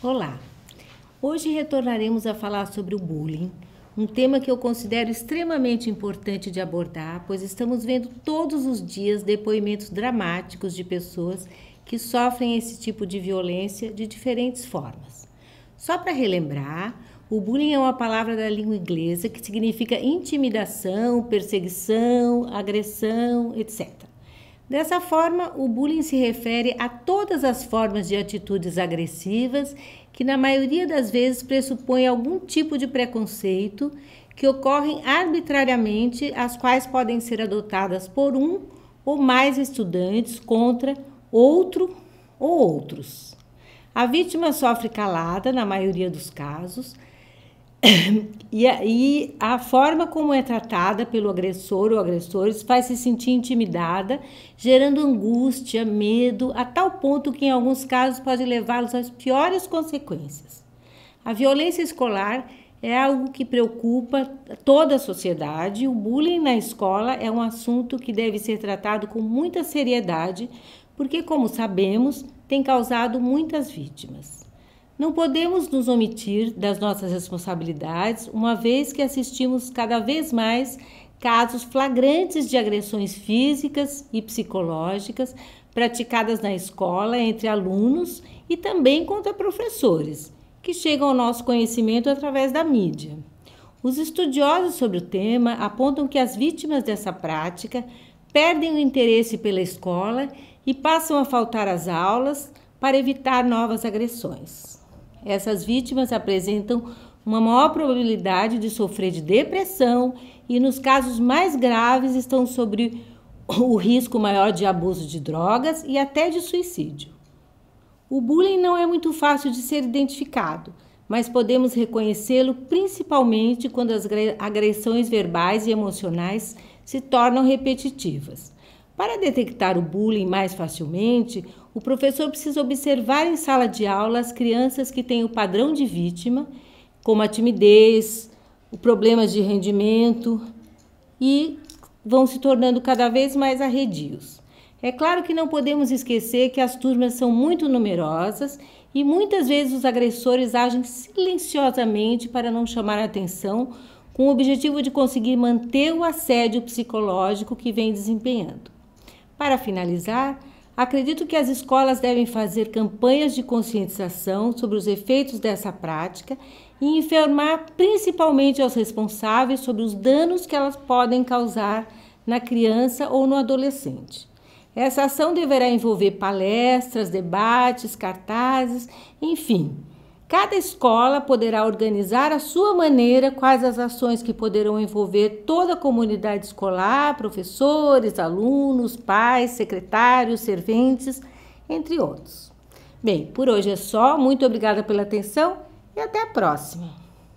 Olá! Hoje retornaremos a falar sobre o bullying, um tema que eu considero extremamente importante de abordar, pois estamos vendo todos os dias depoimentos dramáticos de pessoas que sofrem esse tipo de violência de diferentes formas. Só para relembrar, o bullying é uma palavra da língua inglesa que significa intimidação, perseguição, agressão, etc. Dessa forma, o bullying se refere a todas as formas de atitudes agressivas que, na maioria das vezes, pressupõem algum tipo de preconceito que ocorrem arbitrariamente, as quais podem ser adotadas por um ou mais estudantes contra outro ou outros. A vítima sofre calada, na maioria dos casos, E aí a forma como é tratada pelo agressor ou agressores faz se sentir intimidada, gerando angústia, medo, a tal ponto que em alguns casos pode levá-los às piores consequências. A violência escolar é algo que preocupa toda a sociedade. O bullying na escola é um assunto que deve ser tratado com muita seriedade, porque, como sabemos, tem causado muitas vítimas. Não podemos nos omitir das nossas responsabilidades, uma vez que assistimos cada vez mais casos flagrantes de agressões físicas e psicológicas praticadas na escola entre alunos e também contra professores, que chegam ao nosso conhecimento através da mídia. Os estudiosos sobre o tema apontam que as vítimas dessa prática perdem o interesse pela escola e passam a faltar às aulas para evitar novas agressões. Essas vítimas apresentam uma maior probabilidade de sofrer de depressão e, nos casos mais graves, estão sobre o risco maior de abuso de drogas e até de suicídio. O bullying não é muito fácil de ser identificado, mas podemos reconhecê-lo principalmente quando as agressões verbais e emocionais se tornam repetitivas. Para detectar o bullying mais facilmente, o professor precisa observar em sala de aula as crianças que têm o padrão de vítima, como a timidez, problemas de rendimento e vão se tornando cada vez mais arredios. É claro que não podemos esquecer que as turmas são muito numerosas e muitas vezes os agressores agem silenciosamente para não chamar a atenção, com o objetivo de conseguir manter o assédio psicológico que vem desempenhando. Para finalizar, acredito que as escolas devem fazer campanhas de conscientização sobre os efeitos dessa prática e informar principalmente aos responsáveis sobre os danos que elas podem causar na criança ou no adolescente. Essa ação deverá envolver palestras, debates, cartazes, enfim, Cada escola poderá organizar à sua maneira quais as ações que poderão envolver toda a comunidade escolar, professores, alunos, pais, secretários, serventes, entre outros. Bem, por hoje é só. Muito obrigada pela atenção e até a próxima.